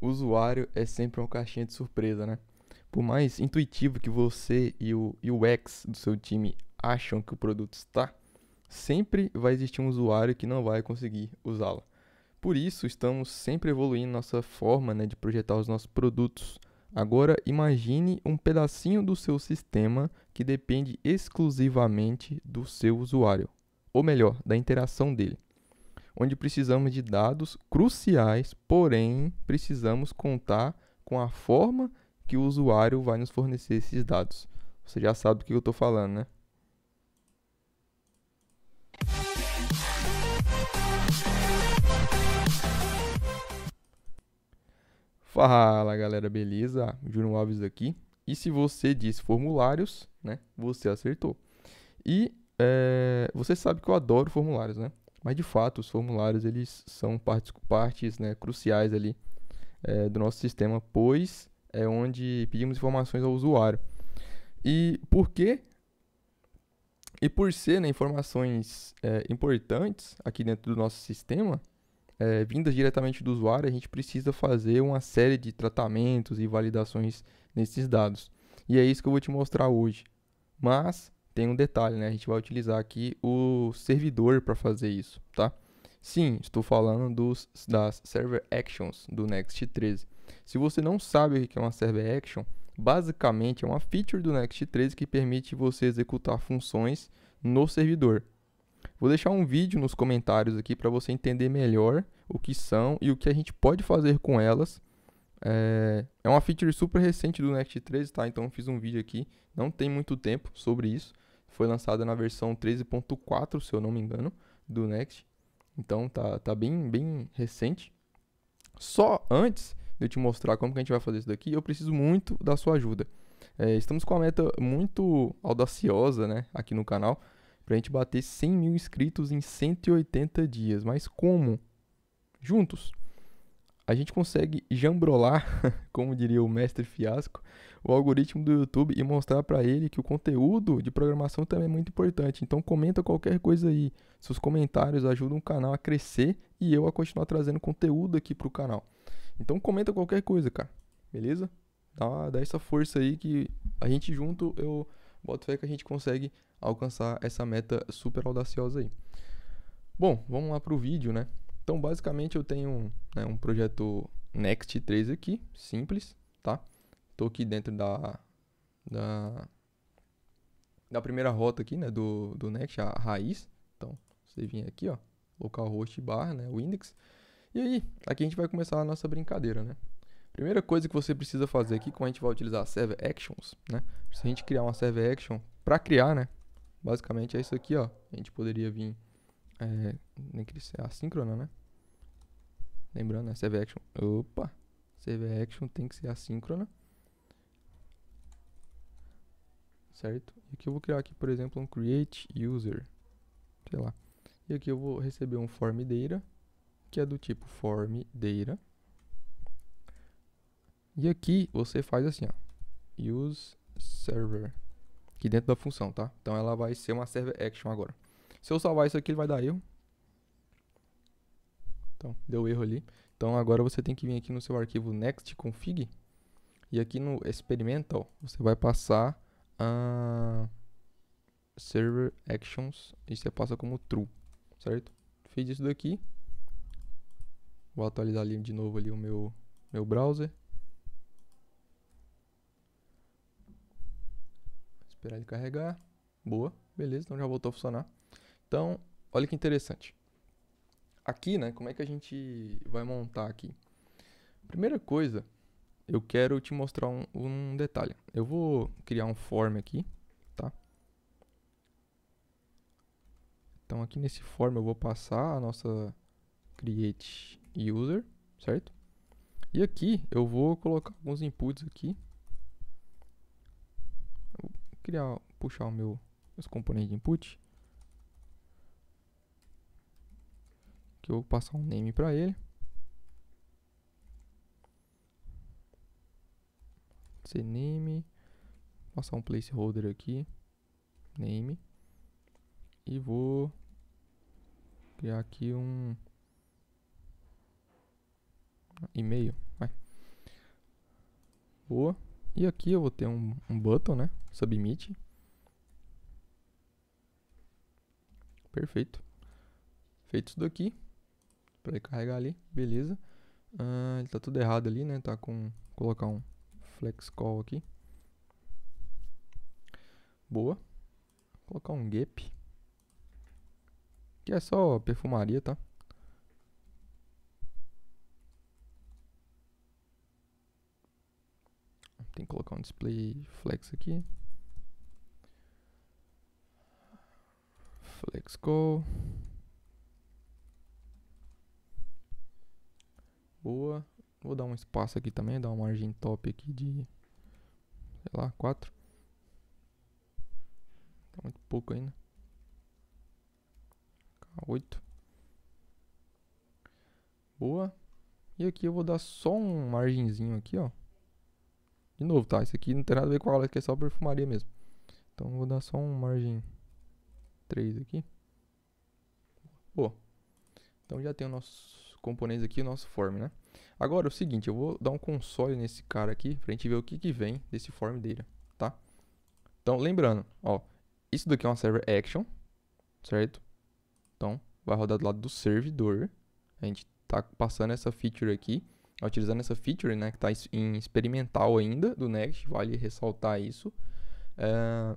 o usuário é sempre uma caixinha de surpresa, né? Por mais intuitivo que você e o UX do seu time acham que o produto está, sempre vai existir um usuário que não vai conseguir usá lo Por isso, estamos sempre evoluindo nossa forma né, de projetar os nossos produtos. Agora, imagine um pedacinho do seu sistema que depende exclusivamente do seu usuário, ou melhor, da interação dele onde precisamos de dados cruciais, porém precisamos contar com a forma que o usuário vai nos fornecer esses dados. Você já sabe do que eu estou falando, né? Fala galera, beleza? Júnior Alves aqui. E se você diz formulários, né? Você acertou. E é, você sabe que eu adoro formulários, né? Mas de fato, os formulários eles são partes, partes né, cruciais ali é, do nosso sistema, pois é onde pedimos informações ao usuário. E por quê? E por ser né, informações é, importantes aqui dentro do nosso sistema, é, vindas diretamente do usuário, a gente precisa fazer uma série de tratamentos e validações nesses dados. E é isso que eu vou te mostrar hoje. Mas tem um detalhe, né? A gente vai utilizar aqui o servidor para fazer isso, tá? Sim, estou falando dos, das Server Actions do Next 13. Se você não sabe o que é uma Server Action, basicamente é uma feature do Next 13 que permite você executar funções no servidor. Vou deixar um vídeo nos comentários aqui para você entender melhor o que são e o que a gente pode fazer com elas. É, é uma feature super recente do Next 13, tá? Então eu fiz um vídeo aqui, não tem muito tempo sobre isso, foi lançada na versão 13.4, se eu não me engano, do Next. Então tá, tá bem, bem recente. Só antes de eu te mostrar como que a gente vai fazer isso daqui, eu preciso muito da sua ajuda. É, estamos com uma meta muito audaciosa né, aqui no canal para a gente bater 100 mil inscritos em 180 dias. Mas como? Juntos a gente consegue jambrolar, como diria o mestre Fiasco, o algoritmo do YouTube e mostrar para ele que o conteúdo de programação também é muito importante. Então comenta qualquer coisa aí. Seus comentários ajudam o canal a crescer e eu a continuar trazendo conteúdo aqui pro canal. Então comenta qualquer coisa, cara. Beleza? Dá, dá essa força aí que a gente junto, eu boto fé que a gente consegue alcançar essa meta super audaciosa aí. Bom, vamos lá pro vídeo, né? Então, basicamente, eu tenho né, um projeto Next3 aqui, simples, tá? Estou aqui dentro da, da, da, primeira rota aqui, né, do, do Next, a raiz. Então, você vem aqui, ó, localhost barra, né, o index. E aí, aqui a gente vai começar a nossa brincadeira, né? Primeira coisa que você precisa fazer aqui, quando a gente vai utilizar server actions, né? Se a gente criar uma server action, para criar, né, basicamente é isso aqui, ó. A gente poderia vir é, nem que ser assíncrona, né? Lembrando, né? Save action. Opa! Save action tem que ser assíncrona. Certo? E aqui eu vou criar aqui, por exemplo, um create user. Sei lá. E aqui eu vou receber um form data, que é do tipo form data. E aqui você faz assim, ó. Use server. Aqui dentro da função, tá? Então ela vai ser uma server action agora. Se eu salvar isso aqui, ele vai dar erro. Então, deu erro ali. Então, agora você tem que vir aqui no seu arquivo next config. E aqui no experimental, você vai passar a server actions e você passa como true, certo? Fiz isso daqui. Vou atualizar ali de novo ali o meu, meu browser. Esperar ele carregar. Boa, beleza, então já voltou a funcionar. Então, olha que interessante. Aqui, né, como é que a gente vai montar aqui? Primeira coisa, eu quero te mostrar um, um detalhe. Eu vou criar um form aqui, tá? Então aqui nesse form eu vou passar a nossa create user, certo? E aqui eu vou colocar alguns inputs aqui. Vou criar, puxar o meu os componentes de input. que eu vou passar um name para ele. ser name, passar um placeholder aqui, name, e vou criar aqui um e-mail, vai. Boa. E aqui eu vou ter um, um button, né? Submit. Perfeito. Feito isso daqui, para ele carregar ali, beleza. está ah, ele tá tudo errado ali, né? Tá com. colocar um flex call aqui. Boa. Vou colocar um gap. Que é só perfumaria, tá? Tem que colocar um display flex aqui. Flex call. boa. Vou dar um espaço aqui também, dar uma margem top aqui de, sei lá, 4. Tá muito pouco ainda. 8. Boa. E aqui eu vou dar só um margenzinho aqui, ó. De novo, tá? Isso aqui não tem nada a ver com a aula, aqui é só perfumaria mesmo. Então eu vou dar só um margem 3 aqui. Boa. Então já tem o nosso componentes aqui, o nosso form, né? Agora, é o seguinte, eu vou dar um console nesse cara aqui, pra gente ver o que, que vem desse form dele tá? Então, lembrando, ó, isso daqui é uma server action, certo? Então, vai rodar do lado do servidor. A gente tá passando essa feature aqui, utilizando essa feature, né, que tá em experimental ainda do Next, vale ressaltar isso. Eh,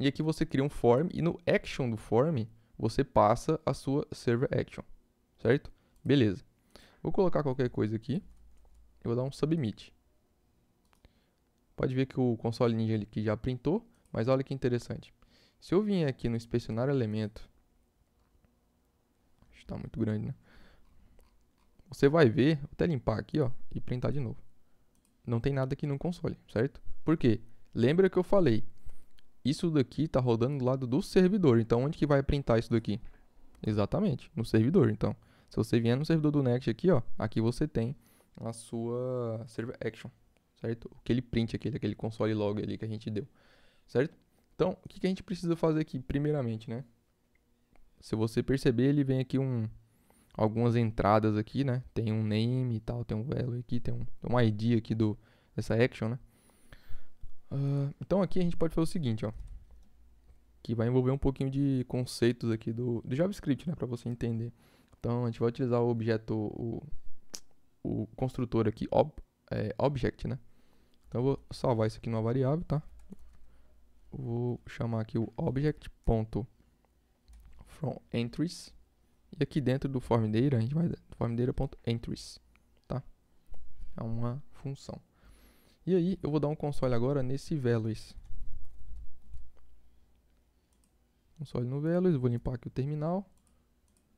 e aqui você cria um form e no action do form você passa a sua server action, certo? Beleza. Vou colocar qualquer coisa aqui. Eu vou dar um submit. Pode ver que o console Ninja aqui já printou, mas olha que interessante. Se eu vim aqui no inspecionar elemento, está muito grande, né? Você vai ver, vou até limpar aqui, ó, e printar de novo. Não tem nada aqui no console, certo? Por quê? Lembra que eu falei, isso daqui está rodando do lado do servidor, então onde que vai printar isso daqui? Exatamente, no servidor, então. Se você vier no servidor do Next aqui, ó, aqui você tem a sua server action, certo? Aquele print, aquele, aquele console log ali que a gente deu, certo? Então, o que, que a gente precisa fazer aqui, primeiramente, né? Se você perceber, ele vem aqui um, algumas entradas aqui, né? Tem um name e tal, tem um value aqui, tem um, tem um ID aqui do, dessa action, né? Uh, então aqui a gente pode fazer o seguinte, ó. Que vai envolver um pouquinho de conceitos aqui do, do JavaScript, né? Pra você entender. Então a gente vai utilizar o objeto, o, o construtor aqui, ob, é, object, né? Então eu vou salvar isso aqui numa variável, tá? Vou chamar aqui o object.fromEntries. E aqui dentro do FormData, a gente vai formData.entries, tá? É uma função. E aí eu vou dar um console agora nesse values. Console no values, vou limpar aqui o terminal.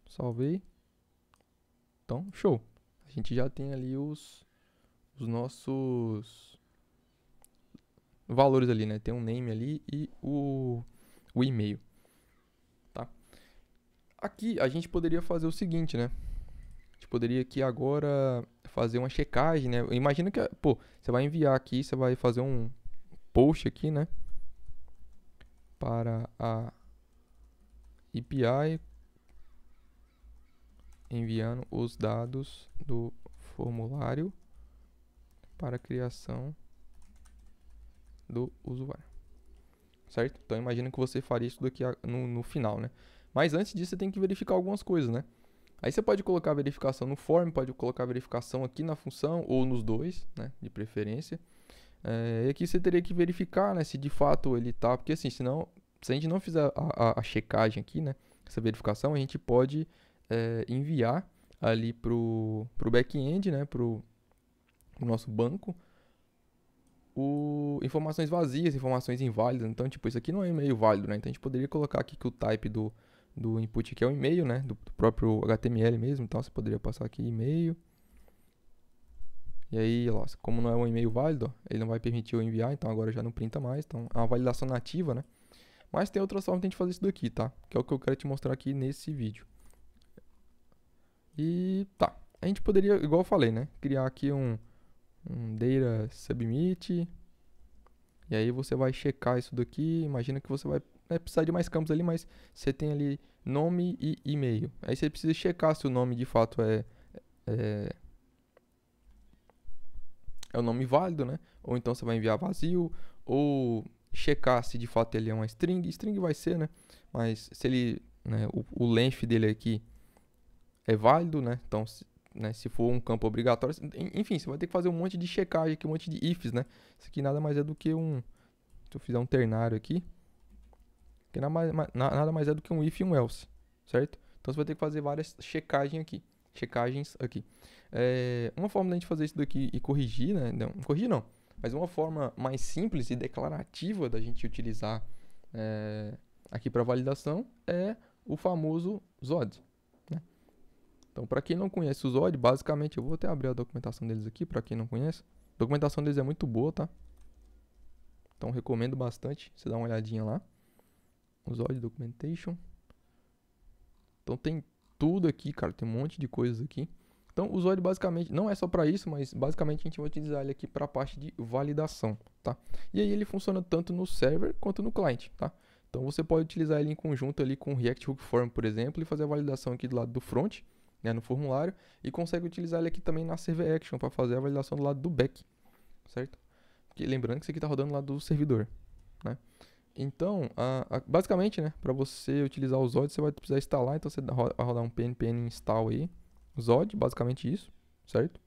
Salvei. Então, show. A gente já tem ali os, os nossos valores ali, né? Tem um name ali e o, o e-mail. Tá? Aqui a gente poderia fazer o seguinte, né? A gente poderia aqui agora fazer uma checagem, né? Imagina que, pô, você vai enviar aqui, você vai fazer um post aqui, né? Para a API enviando os dados do formulário para a criação do usuário. Certo? Então imagina que você faria isso daqui no, no final, né? Mas antes disso você tem que verificar algumas coisas, né? Aí você pode colocar a verificação no form, pode colocar a verificação aqui na função ou nos dois, né? De preferência. É, e aqui você teria que verificar, né? Se de fato ele tá, porque assim, senão, se a gente não fizer a, a, a checagem aqui, né? Essa verificação, a gente pode é, enviar ali para o back-end, né, para o nosso banco, o, informações vazias, informações inválidas. Então, tipo, isso aqui não é e-mail válido, né? Então, a gente poderia colocar aqui que o type do, do input aqui é o e-mail, né? Do, do próprio HTML mesmo, então você poderia passar aqui e-mail. E aí, ó, como não é um e-mail válido, ó, ele não vai permitir eu enviar, então agora já não printa mais. Então, é uma validação nativa, né? Mas tem outras formas de a gente fazer isso daqui, tá? Que é o que eu quero te mostrar aqui nesse vídeo. E tá. A gente poderia, igual eu falei, né? Criar aqui um, um data submit. E aí você vai checar isso daqui. Imagina que você vai né, precisar de mais campos ali, mas você tem ali nome e e-mail. Aí você precisa checar se o nome de fato é, é é o nome válido, né? Ou então você vai enviar vazio, ou checar se de fato ele é uma string. String vai ser, né? Mas se ele, né, o, o length dele aqui é válido, né? Então, se, né, se for um campo obrigatório, enfim, você vai ter que fazer um monte de checagem aqui, um monte de ifs, né? Isso aqui nada mais é do que um. Se eu fizer um ternário aqui, que nada mais, nada mais é do que um if e um else, certo? Então você vai ter que fazer várias checagens aqui. Checagens aqui. É, uma forma da gente fazer isso daqui e corrigir, né? Não, não corrigir não. Mas uma forma mais simples e declarativa da gente utilizar é, aqui para validação é o famoso ZOD, então, para quem não conhece o Zod, basicamente, eu vou até abrir a documentação deles aqui, para quem não conhece. A documentação deles é muito boa, tá? Então, recomendo bastante, você dá uma olhadinha lá. O Zod Documentation. Então, tem tudo aqui, cara, tem um monte de coisas aqui. Então, o Zod basicamente, não é só para isso, mas basicamente a gente vai utilizar ele aqui para a parte de validação, tá? E aí ele funciona tanto no server quanto no cliente, tá? Então, você pode utilizar ele em conjunto ali com o React Hook Form, por exemplo, e fazer a validação aqui do lado do front, né, no formulário e consegue utilizar ele aqui também na Server Action para fazer a validação do lado do back, certo? Porque, lembrando que isso aqui está rodando lá do servidor, né? Então, a, a, basicamente, né, para você utilizar o Zod, você vai precisar instalar, então você vai rodar um npn install aí, Zod, basicamente isso, certo?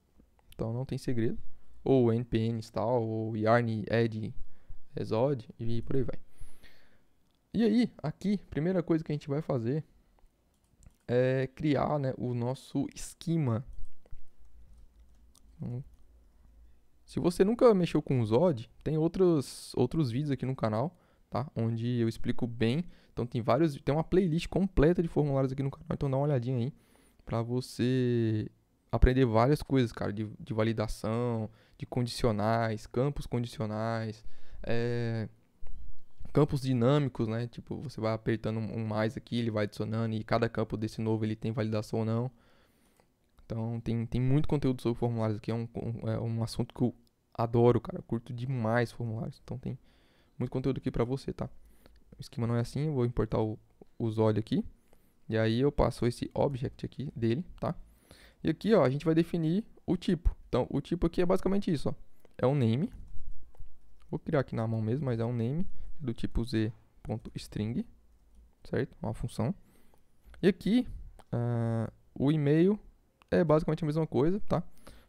Então não tem segredo. Ou npn install, ou yarn add é, Zod e por aí vai. E aí, aqui, primeira coisa que a gente vai fazer é, criar né, o nosso esquema. Então, se você nunca mexeu com Zod, tem outros, outros vídeos aqui no canal, tá? Onde eu explico bem. Então tem vários, tem uma playlist completa de formulários aqui no canal, então dá uma olhadinha aí para você aprender várias coisas, cara, de, de validação, de condicionais, campos condicionais, é, campos dinâmicos, né? Tipo, você vai apertando um mais aqui, ele vai adicionando, e cada campo desse novo ele tem validação ou não. Então, tem, tem muito conteúdo sobre formulários aqui. É um, é um assunto que eu adoro, cara. Eu curto demais formulários. Então, tem muito conteúdo aqui pra você, tá? O esquema não é assim. Eu vou importar o usuário aqui. E aí, eu passo esse object aqui dele, tá? E aqui, ó, a gente vai definir o tipo. Então, o tipo aqui é basicamente isso, ó. É um name. Vou criar aqui na mão mesmo, mas é um name do tipo z.string, certo? Uma função. E aqui, uh, o e-mail é basicamente a mesma coisa, tá?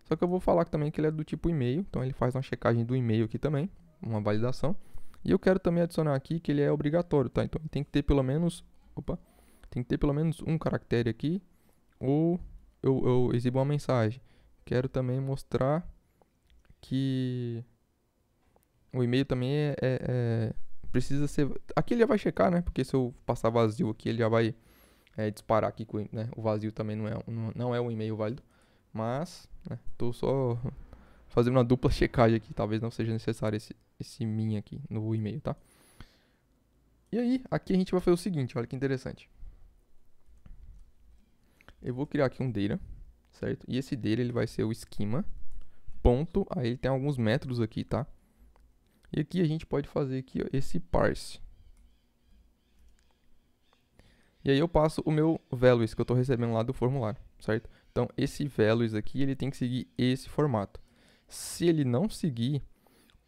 Só que eu vou falar também que ele é do tipo e-mail, então ele faz uma checagem do e-mail aqui também, uma validação. E eu quero também adicionar aqui que ele é obrigatório, tá? Então tem que ter pelo menos, opa, tem que ter pelo menos um caractere aqui, ou eu, eu exibo uma mensagem. Quero também mostrar que o e-mail também é, é, é precisa ser. Aqui ele já vai checar, né? Porque se eu passar vazio aqui, ele já vai é, disparar aqui com né? o vazio também não é, não é um e-mail válido. Mas, né, tô só fazendo uma dupla checagem aqui. Talvez não seja necessário esse, esse min aqui no e-mail, tá? E aí, aqui a gente vai fazer o seguinte, olha que interessante. Eu vou criar aqui um data, certo? E esse data ele vai ser o esquema. Ponto, aí ele tem alguns métodos aqui, tá? E aqui a gente pode fazer aqui, ó, esse parse. E aí eu passo o meu values que eu estou recebendo lá do formulário, certo? Então esse values aqui ele tem que seguir esse formato. Se ele não seguir,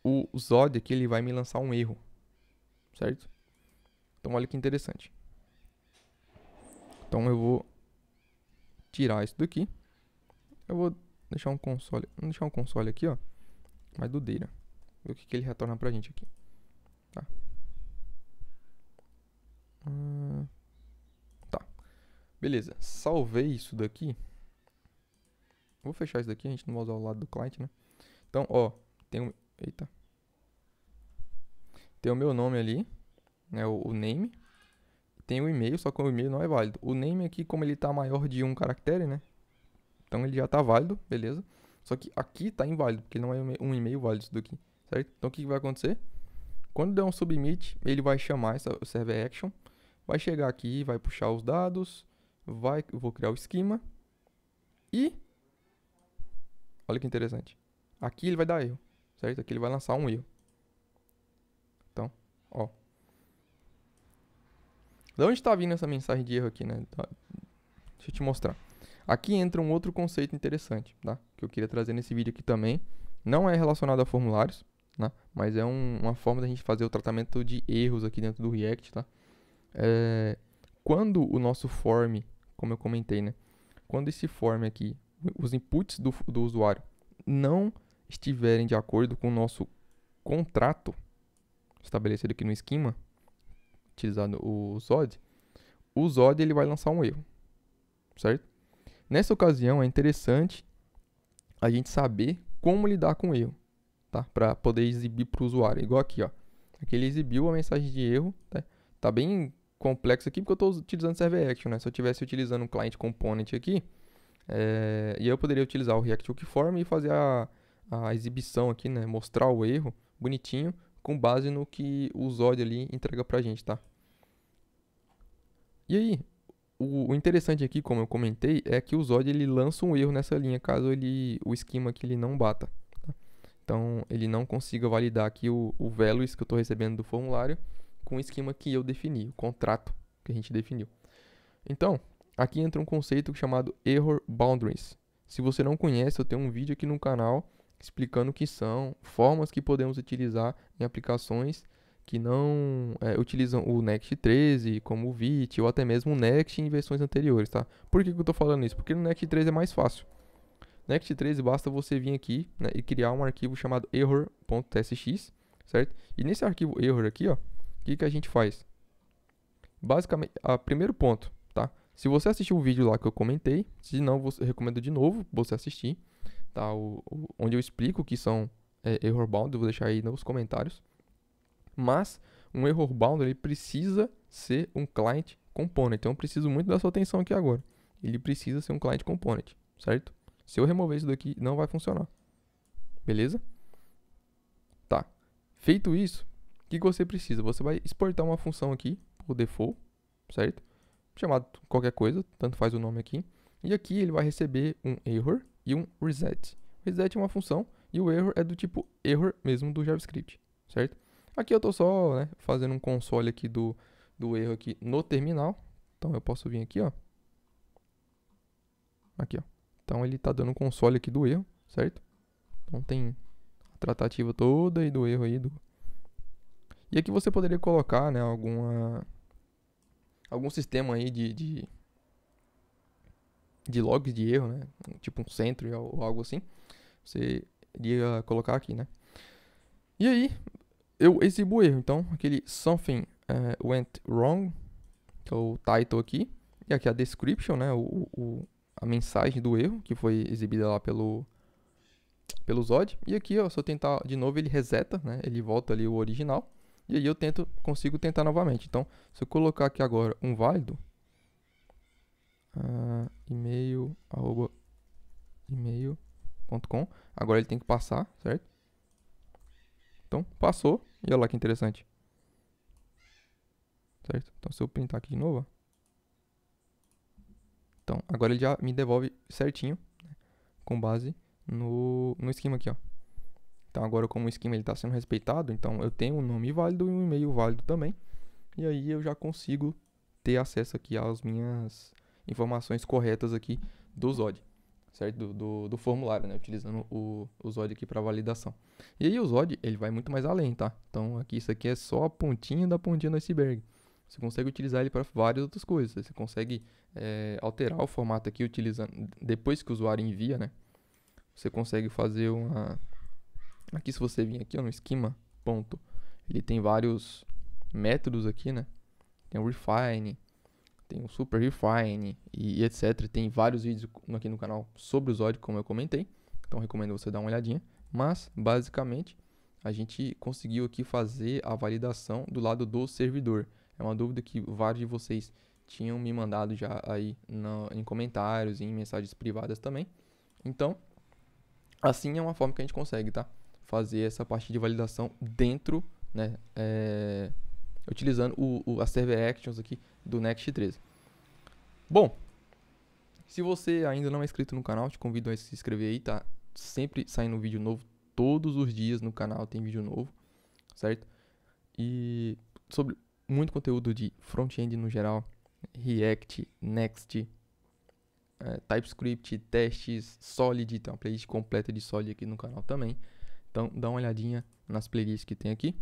o Zod aqui ele vai me lançar um erro, certo? Então olha que interessante. Então eu vou tirar isso daqui. Eu vou deixar um console, vou deixar um console aqui, ó, mas do Data ver o que, que ele retorna pra gente aqui. Tá. Hum, tá. Beleza. Salvei isso daqui. Vou fechar isso daqui, a gente não vai usar o lado do client, né? Então, ó, tem um... Eita. Tem o meu nome ali, né, o, o name. Tem o e-mail, só que o e-mail não é válido. O name aqui, como ele tá maior de um caractere, né? Então ele já tá válido, beleza. Só que aqui tá inválido, porque não é um e-mail válido isso daqui certo? Então o que, vai acontecer? Quando der um submit, ele vai chamar essa server action, vai chegar aqui, vai puxar os dados, vai, vou criar o esquema e olha que interessante. Aqui ele vai dar erro, certo? Aqui ele vai lançar um erro. Então, ó. de onde está vindo essa mensagem de erro aqui, né? Então, deixa eu te mostrar. Aqui entra um outro conceito interessante, tá? Que eu queria trazer nesse vídeo aqui também. Não é relacionado a formulários, né? Mas é um, uma forma da gente fazer o tratamento de erros aqui dentro do React, tá? É, quando o nosso form, como eu comentei, né? Quando esse form aqui, os inputs do, do usuário não estiverem de acordo com o nosso contrato estabelecido aqui no esquema, utilizando o Zod, o Zod ele vai lançar um erro, certo? Nessa ocasião é interessante a gente saber como lidar com o erro tá? Para poder exibir para o usuário. Igual aqui, ó. Aqui ele exibiu a mensagem de erro, tá? Tá bem complexo aqui porque eu estou utilizando Server Action, né? Se eu estivesse utilizando um Client Component aqui, é... e eu poderia utilizar o React Form e fazer a, a exibição aqui, né? Mostrar o erro bonitinho com base no que o zod ali entrega a gente, tá? E aí, o, o interessante aqui, como eu comentei, é que o Zod ele lança um erro nessa linha caso ele o esquema que ele não bata. Então, ele não consiga validar aqui o, o values que eu estou recebendo do formulário com o esquema que eu defini, o contrato que a gente definiu. Então, aqui entra um conceito chamado Error Boundaries. Se você não conhece, eu tenho um vídeo aqui no canal explicando o que são, formas que podemos utilizar em aplicações que não é, utilizam o Next 13, como o Vite, ou até mesmo o Next em versões anteriores, tá? Por que, que eu estou falando isso? Porque no Next 13 é mais fácil. Next 13 basta você vir aqui né, e criar um arquivo chamado error.tsx, certo? E nesse arquivo error aqui, ó, o que, que a gente faz? Basicamente, a ah, primeiro ponto, tá? Se você assistiu o vídeo lá que eu comentei, se não, você recomendo de novo você assistir, tá? O, o onde eu explico o que são é, error bound, eu vou deixar aí nos comentários. Mas um error bound ele precisa ser um client component. Então eu preciso muito da sua atenção aqui agora. Ele precisa ser um client component, certo? Se eu remover isso daqui, não vai funcionar. Beleza? Tá. Feito isso, o que você precisa? Você vai exportar uma função aqui, por default, certo? Chamado qualquer coisa, tanto faz o nome aqui. E aqui ele vai receber um error e um reset. Reset é uma função e o error é do tipo error mesmo do JavaScript, certo? Aqui eu estou só né, fazendo um console aqui do, do erro aqui no terminal. Então eu posso vir aqui, ó. Aqui, ó. Então ele está dando o console aqui do erro, certo? Então tem a tratativa toda e do erro aí do... E aqui você poderia colocar, né, alguma... Algum sistema aí de... de, de logs de erro, né? Tipo um centro ou algo assim. Você iria colocar aqui, né? E aí, eu exibo o erro. Então, aquele something uh, went wrong, que é o title aqui. E aqui a description, né? O, o, a mensagem do erro que foi exibida lá pelo, pelo Zod. E aqui, ó, se eu tentar de novo, ele reseta, né? Ele volta ali o original. E aí eu tento, consigo tentar novamente. Então, se eu colocar aqui agora um válido, uh, e-mail, arroba, e-mail.com, agora ele tem que passar, certo? Então, passou. E olha lá que interessante. Certo? Então, se eu printar aqui de novo, ó. Então, agora ele já me devolve certinho, né, com base no, no esquema aqui, ó. Então, agora como o esquema está sendo respeitado, então eu tenho um nome válido e um e-mail válido também. E aí eu já consigo ter acesso aqui às minhas informações corretas aqui do Zod, certo? Do, do, do formulário, né? Utilizando o, o Zod aqui para validação. E aí o Zod, ele vai muito mais além, tá? Então, aqui isso aqui é só a pontinha da pontinha do iceberg. Você consegue utilizar ele para várias outras coisas. Você consegue é, alterar o formato aqui utilizando depois que o usuário envia, né? Você consegue fazer uma aqui se você vir aqui ó, no esquema ponto, ele tem vários métodos aqui, né? Tem o refine, tem o super refine e, etc. Tem vários vídeos aqui no canal sobre o Zod, como eu comentei. Então recomendo você dar uma olhadinha. Mas basicamente a gente conseguiu aqui fazer a validação do lado do servidor. É uma dúvida que vários de vocês tinham me mandado já aí no, em comentários e em mensagens privadas também. Então, assim é uma forma que a gente consegue, tá? Fazer essa parte de validação dentro, né? É, utilizando o, o, a Server Actions aqui do Next 13. Bom, se você ainda não é inscrito no canal, te convido a se inscrever aí, tá? Sempre saindo vídeo novo, todos os dias no canal tem vídeo novo, certo? E sobre muito conteúdo de front-end no geral, React, Next, é, TypeScript, testes, Solid, tem uma playlist completa de Solid aqui no canal também. Então dá uma olhadinha nas playlists que tem aqui.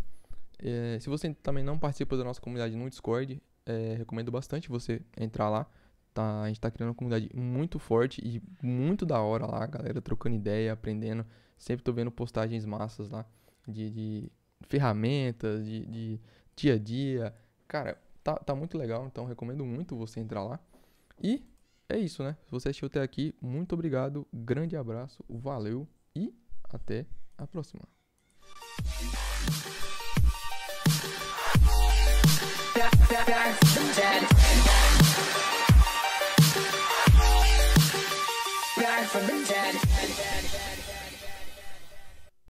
É, se você também não participa da nossa comunidade no Discord, é, recomendo bastante você entrar lá. Tá, a gente está criando uma comunidade muito forte e muito da hora lá, galera trocando ideia, aprendendo. Sempre estou vendo postagens massas lá de, de ferramentas, de, de dia a dia. Cara, tá, tá muito legal, então recomendo muito você entrar lá. E é isso, né? Se você assistiu até aqui, muito obrigado, grande abraço, valeu e até a próxima.